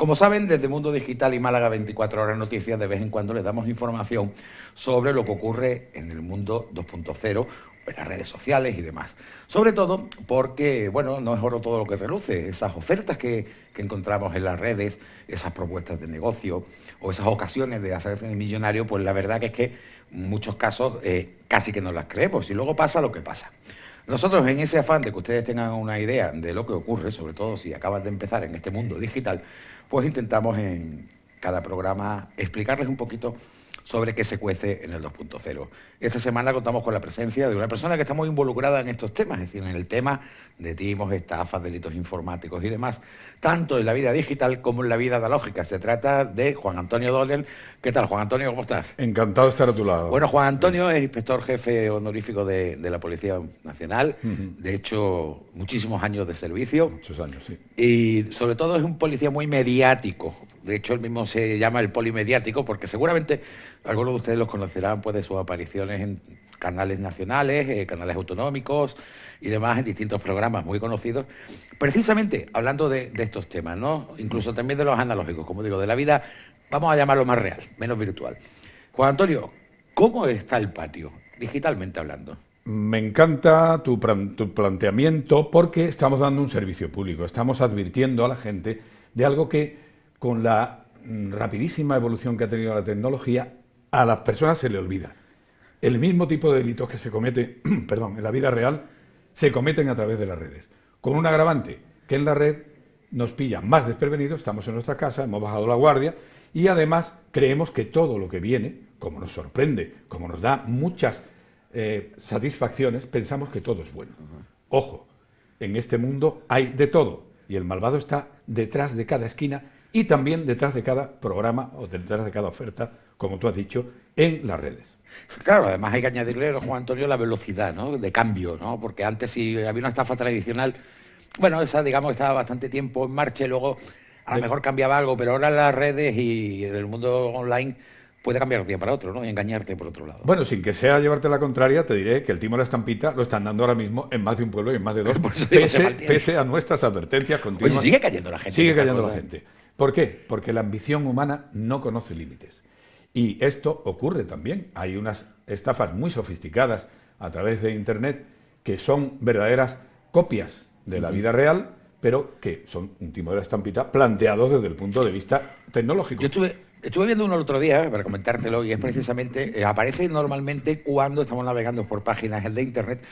Como saben, desde Mundo Digital y Málaga 24 Horas Noticias, de vez en cuando les damos información sobre lo que ocurre en el mundo 2.0 en las redes sociales y demás. Sobre todo porque, bueno, no es oro todo lo que reluce. Esas ofertas que, encontramos en las redes, esas propuestas de negocio o esas ocasiones de hacerse millonario, pues la verdad que es que en muchos casos eh, casi que no las creemos y luego pasa lo que pasa. Nosotros en ese afán de que ustedes tengan una idea de lo que ocurre, sobre todo si acaban de empezar en este mundo digital, pues intentamos en cada programa explicarles un poquito sobre qué se cuece en el 2.0. Esta semana contamos con la presencia de una persona que está muy involucrada en estos temas, es decir, en el tema de timos, estafas, delitos informáticos y demás, tanto en la vida digital como en la vida analógica. Se trata de Juan Antonio Dolen. ¿Qué tal, Juan Antonio? ¿Cómo estás? Encantado de estar a tu lado. Bueno, Juan Antonio es inspector jefe honorífico de, la Policía Nacional, de hecho, muchísimos años de servicio. Muchos años, sí. Y sobre todo es un policía muy mediático, de hecho, él mismo se llama el polimediático porque seguramente algunos de ustedes los conocerán pues, de sus apariciones en canales nacionales, eh, canales autonómicos y demás en distintos programas muy conocidos, precisamente hablando de, estos temas, ¿no? Incluso también de los analógicos, como digo, de la vida, vamos a llamarlo más real, menos virtual. Juan Antonio, ¿cómo está el patio, digitalmente hablando? Me encanta tu, tu planteamiento porque estamos dando un servicio público, estamos advirtiendo a la gente de algo que con la mm, rapidísima evolución que ha tenido la tecnología, a las personas se le olvida. El mismo tipo de delitos que se cometen perdón, en la vida real, se cometen a través de las redes. Con un agravante, que en la red nos pilla más desprevenidos, estamos en nuestra casa, hemos bajado la guardia y además creemos que todo lo que viene, como nos sorprende, como nos da muchas eh, satisfacciones, pensamos que todo es bueno. Ojo, en este mundo hay de todo y el malvado está detrás de cada esquina y también detrás de cada programa o detrás de cada oferta, como tú has dicho, en las redes. Claro, además hay que añadirle Juan Antonio la velocidad de cambio, ¿no? porque antes si había una estafa tradicional, bueno, esa digamos estaba bastante tiempo en marcha y luego a lo mejor cambiaba algo, pero ahora las redes y el mundo online puede cambiar de un día para otro ¿no? y engañarte por otro lado. Bueno, sin que sea llevarte la contraria, te diré que el timo de la estampita lo están dando ahora mismo en más de un pueblo y en más de dos, pese, pese, a nuestras advertencias continuas. Pues sigue cayendo la gente. Sigue cayendo la ¿eh? gente. ¿Por qué? Porque la ambición humana no conoce límites. Y esto ocurre también. Hay unas estafas muy sofisticadas a través de Internet que son verdaderas copias de la vida real, pero que son un timo de la estampita planteado desde el punto de vista tecnológico. Estuve viendo uno el otro día eh, para comentártelo y es precisamente, eh, aparece normalmente cuando estamos navegando por páginas de internet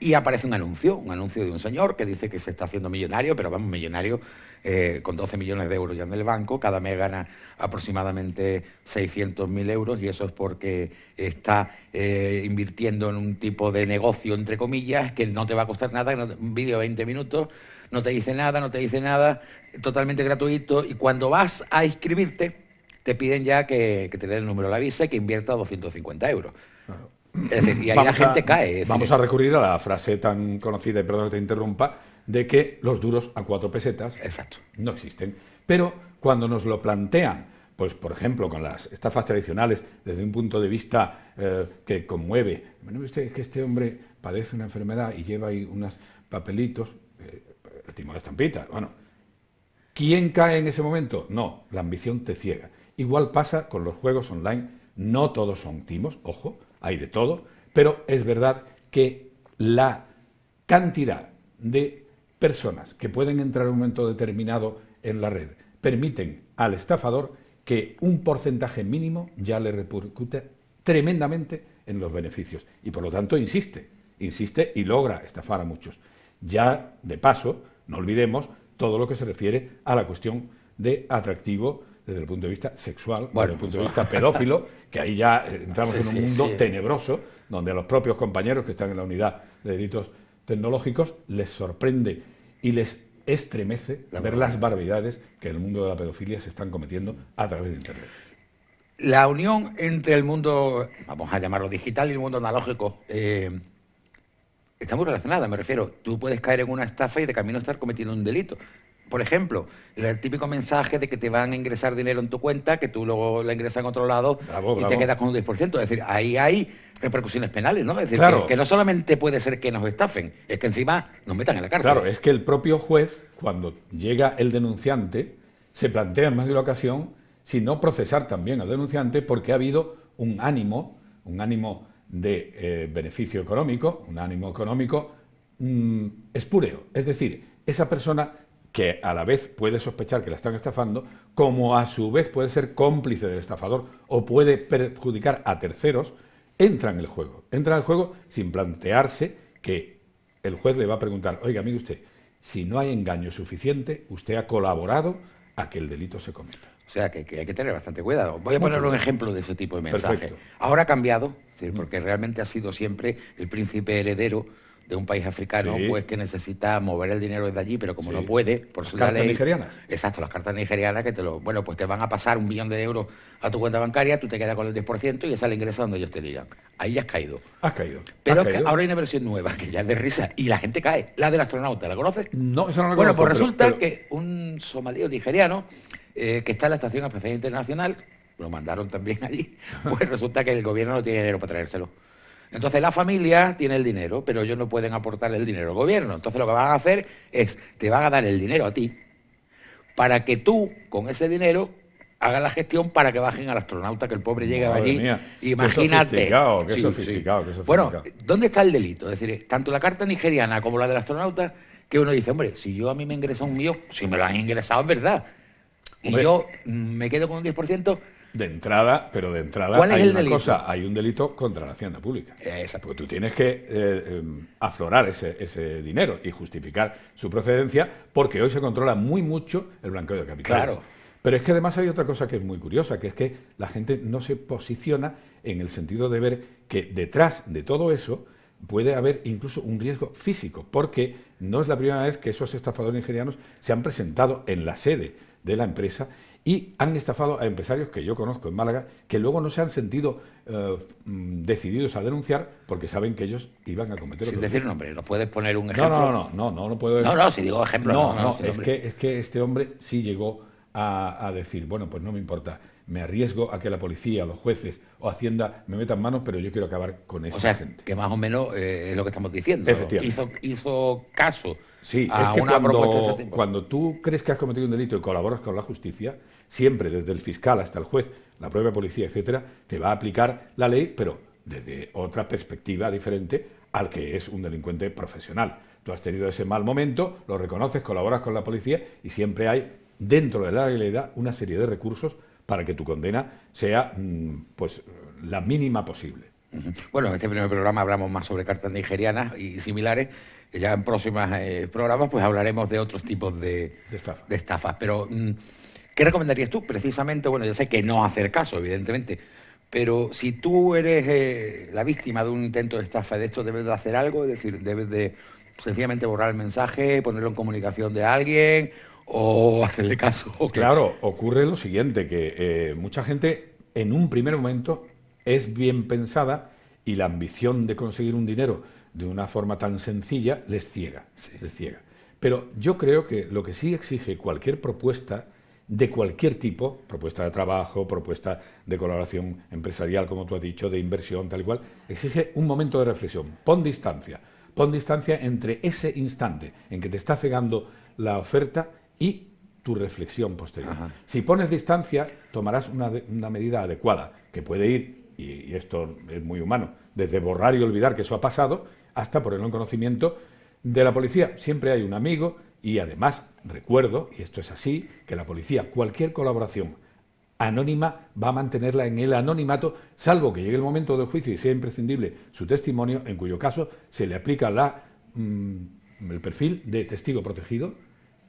y aparece un anuncio, un anuncio de un señor que dice que se está haciendo millonario, pero vamos, millonario eh, con 12 millones de euros ya en el banco, cada mes gana aproximadamente 600.000 euros y eso es porque está invirtiendo en un tipo de negocio, entre comillas, que no te va a costar nada, un vídeo de 20 minutos, no te dice nada, no te dice nada, totalmente gratuito y cuando vas a inscribirte, te piden ya que, que te den el número de la visa y que invierta 250 euros. y ahí la gente cae. vamos a recurrir a la frase tan conocida, y perdón que te interrumpa, de que los duros a cuatro pesetas no existen. Pero cuando nos lo plantean, pues por ejemplo, con las estafas tradicionales, desde un punto de vista eh, que conmueve, bueno, usted que este hombre padece una enfermedad y lleva ahí unos papelitos, eh, el timón estampita, bueno, ¿quién cae en ese momento? No, la ambición te ciega. Igual pasa con los juegos online, no todos son timos, ojo, hay de todo, pero es verdad que la cantidad de personas que pueden entrar en un momento determinado en la red permiten al estafador que un porcentaje mínimo ya le repercute tremendamente en los beneficios y por lo tanto insiste, insiste y logra estafar a muchos. Ya de paso, no olvidemos todo lo que se refiere a la cuestión de atractivo desde el punto de vista sexual, desde el punto de vista pedófilo, que ahí ya entramos en un mundo tenebroso, donde a los propios compañeros que están en la unidad de delitos tecnológicos les sorprende y les estremece ver las barbaridades que en el mundo de la pedofilia se están cometiendo a través de Internet. La unión entre el mundo, vamos a llamarlo digital y el mundo analógico, eh, está muy relacionada, me refiero. Tú puedes caer en una estafa y de camino estar cometiendo un delito. Por ejemplo, el típico mensaje de que te van a ingresar dinero en tu cuenta, que tú luego la ingresas en otro lado y te quedas con un 10%. Es decir, ahí hay repercusiones penales, ¿no? Es decir, claro. que, no solamente puede ser que nos estafen, es que encima nos metan en la cárcel. Claro, es que el propio juez, cuando llega el denunciante, se plantea en más de una ocasión si no procesar también al denunciante porque ha habido un ánimo, un ánimo de eh, beneficio económico, un ánimo económico mm, espureo. Es decir, esa persona que a la vez puede sospechar que la están estafando, como a su vez puede ser cómplice del estafador o puede perjudicar a terceros, entra en el juego. Entra en el juego sin plantearse que el juez le va a preguntar, oiga, mire usted, si no hay engaño suficiente, usted ha colaborado a que el delito se cometa. O sea, que, hay que tener bastante cuidado. Voy a poner un ejemplo de ese tipo de mensaje. Ahora ha cambiado, porque realmente ha sido siempre el príncipe heredero de un país africano, pues que necesita mover el dinero desde allí, pero como no puede, por las cartas nigerianas. Exacto, las cartas nigerianas que te lo, bueno, pues te van a pasar un millón de euros a tu cuenta bancaria, tú te quedas con el 10% y esa la ingresa donde ellos te digan. Ahí ya has caído. Has caído. Pero Que ahora hay una versión nueva que ya es de risa y la gente cae, la del astronauta, ¿la conoces? No, esa no la Bueno, pues resulta que un somalí nigeriano eh, que está en la Estación Espacial Internacional, lo mandaron también allí, pues resulta que el gobierno no tiene dinero para traérselo. Entonces la familia tiene el dinero, pero ellos no pueden aportar el dinero al gobierno. Entonces lo que van a hacer es, te van a dar el dinero a ti, para que tú, con ese dinero, hagas la gestión para que bajen al astronauta, que el pobre llegue allí. Imagínate. Qué sofisticado, qué sofisticado, Bueno, ¿dónde está el delito? Es decir, tanto la carta nigeriana como la del astronauta, que uno dice, hombre, si yo a mí me ingresa un mío, si me lo han ingresado es verdad. Y yo mm, me quedo con un 10%, de entrada, pero de entrada hay una cosa, hay un delito contra la hacienda pública. Exacto. Porque tú tienes que eh, em, aflorar ese, dinero y justificar su procedencia, porque hoy se controla muy mucho el blanqueo de capitales. Claro. Pero es que además hay otra cosa que es muy curiosa, que es que la gente no se posiciona en el sentido de ver que detrás de todo eso puede haber incluso un riesgo físico, porque no es la primera vez que esos estafadores nigerianos se han presentado en la sede de la empresa y han estafado a empresarios que yo conozco en Málaga, que luego no se han sentido eh, mm, decididos a denunciar porque saben que ellos iban a cometer... Es decir hombre, ¿no puedes poner un ejemplo? No, no, no, no, no, no puedo... No, no, si digo ejemplo... No, no, no, no es, que, es que este hombre sí llegó a, a decir, bueno, pues no me importa me arriesgo a que la policía, los jueces o Hacienda me metan manos, pero yo quiero acabar con esa o sea, gente. Que más o menos eh, es lo que estamos diciendo. Hizo, hizo, caso. Sí, es que cuando, cuando tú crees que has cometido un delito y colaboras con la justicia, siempre desde el fiscal hasta el juez, la propia policía, etcétera, te va a aplicar la ley, pero desde otra perspectiva diferente al que es un delincuente profesional. Tú has tenido ese mal momento, lo reconoces, colaboras con la policía y siempre hay dentro de la legalidad una serie de recursos para que tu condena sea mm, pues, la mínima posible. Bueno, en este primer programa hablamos más sobre cartas nigerianas y similares. Ya en próximos eh, programas pues hablaremos de otros tipos de, estafas. Pero, mm, ¿qué recomendarías tú precisamente? Bueno, ya sé que no hacer caso, evidentemente, pero si tú eres eh, la víctima de un intento de estafa de esto, debes de hacer algo, es decir, debes de sencillamente borrar el mensaje, ponerlo en comunicación de alguien o hacerle caso. Claro, ocurre lo siguiente, que eh, mucha gente en un primer momento es bien pensada y la ambición de conseguir un dinero de una forma tan sencilla les ciega, les ciega. Pero yo creo que lo que sí exige cualquier propuesta de cualquier tipo, propuesta de trabajo, propuesta de colaboración empresarial, como tú has dicho, de inversión, tal y cual, exige un momento de reflexión. Pon distancia, pon distancia entre ese instante en que te está cegando la oferta y tu reflexión posterior. Si pones distancia, tomarás una, medida adecuada, que puede ir, y, esto es muy humano, desde borrar y olvidar que eso ha pasado, hasta ponerlo en conocimiento de la policía. Siempre hay un amigo y además recuerdo, y esto es así, que la policía, cualquier colaboración anónima va a mantenerla en el anonimato, salvo que llegue el momento del juicio y sea imprescindible su testimonio, en cuyo caso se le aplica la, mm, el perfil de testigo protegido,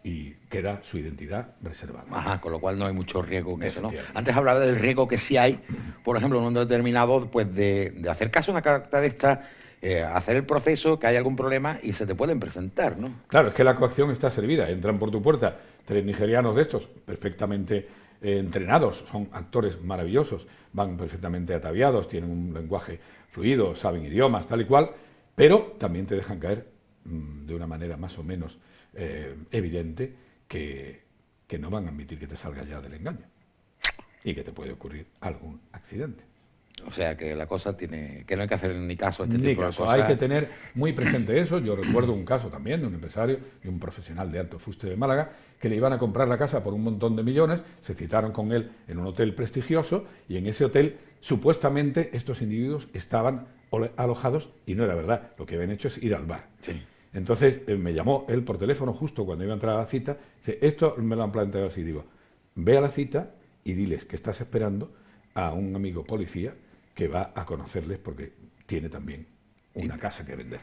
y queda su identidad reservada. Ajá, con lo cual no hay mucho riesgo en eso, ¿no? Antes hablaba del riesgo que sí hay, por ejemplo, en un determinado, pues de, hacer caso a una carta de esta, eh, hacer el proceso, que hay algún problema y se te pueden presentar, ¿no? Claro, es que la coacción está servida, entran por tu puerta tres nigerianos de estos, perfectamente eh, entrenados, son actores maravillosos, van perfectamente ataviados, tienen un lenguaje fluido, saben idiomas, tal y cual, pero también te dejan caer mm, de una manera más o menos eh, evidente que, no van a admitir que te salga ya del engaño y que te puede ocurrir algún accidente. O sea que la cosa tiene que no hay que hacer ni caso este tipo de cosas. Hay que tener muy presente eso. Yo recuerdo un caso también de un empresario y un profesional de alto fuste de Málaga que le iban a comprar la casa por un montón de millones. Se citaron con él en un hotel prestigioso y en ese hotel supuestamente estos individuos estaban alojados y no era verdad. Lo que habían hecho es ir al bar. Sí. Entonces eh, me llamó él por teléfono justo cuando iba a entrar a la cita, dice, esto me lo han planteado así, digo, ve a la cita y diles que estás esperando a un amigo policía que va a conocerles porque tiene también una casa que vender.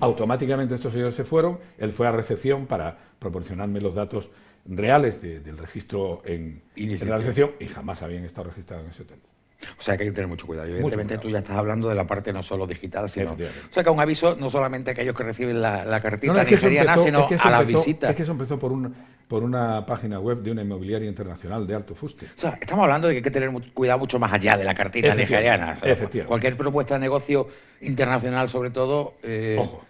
Automáticamente estos señores se fueron, él fue a recepción para proporcionarme los datos reales del registro en, en, la recepción y jamás habían estado registrados en ese hotel. O sea que hay que tener mucho cuidado. Evidentemente tú ya estás hablando de la parte no solo digital, sino... O sea que un aviso no solamente a aquellos que reciben la, la cartita nigeriana, sino a las visitas. Es que eso empezó por, por una página web de una inmobiliaria internacional de alto fuste. O sea, estamos hablando de que hay que tener cuidado mucho más allá de la cartita nigeriana. cualquier propuesta de negocio internacional, sobre todo... Eh, Ojo.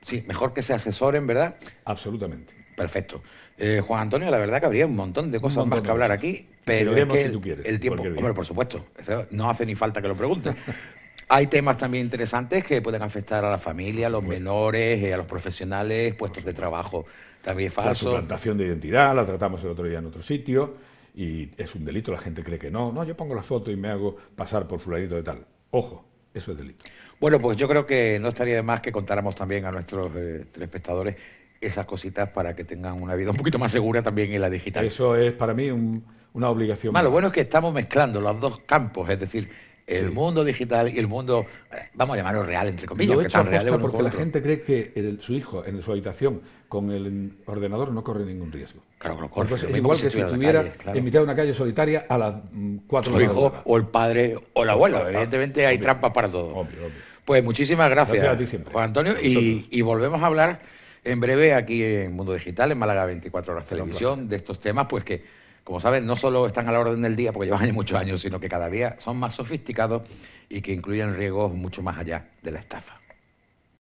Sí, mejor que se asesoren, ¿verdad? Absolutamente. Perfecto. Eh, Juan Antonio, la verdad que habría un montón de cosas más que hablar aquí, pero es que el tiempo, hombre, por supuesto, no hace ni falta que lo pregunte. Hay temas también interesantes que pueden afectar a la familia, a los pues. menores, eh, a los profesionales, puestos de trabajo también falsos. La suplantación de identidad, la tratamos el otro día en otro sitio, y es un delito, la gente cree que no. No, yo pongo la foto y me hago pasar por fulanito de tal. Ojo, eso es delito. Bueno, pues yo creo que no estaría de más que contáramos también a nuestros eh, telespectadores esas cositas para que tengan una vida un poquito más segura también en la digital. Eso es para mí una obligación. Lo bueno es que estamos mezclando los dos campos, es decir, el mundo digital y el mundo, eh, vamos a llamarlo real, entre comillas. Lo he real porque la gente cree que su hijo en su habitación con el ordenador no corre ningún riesgo. Claro que lo corre. igual que si estuviera en mitad de una calle solitaria a las mm, cuatro de la hijo o el padre o la abuela. Evidentemente hay trampas para todo. Pues muchísimas gracias, Juan Antonio. y volvemos a hablar en breve aquí en Mundo Digital, en Málaga 24 Horas Televisión, de estos temas, pues que, como saben, no solo están a la orden del día porque llevan muchos años, sino que cada día son más sofisticados y que incluyen riesgos mucho más allá de la estafa.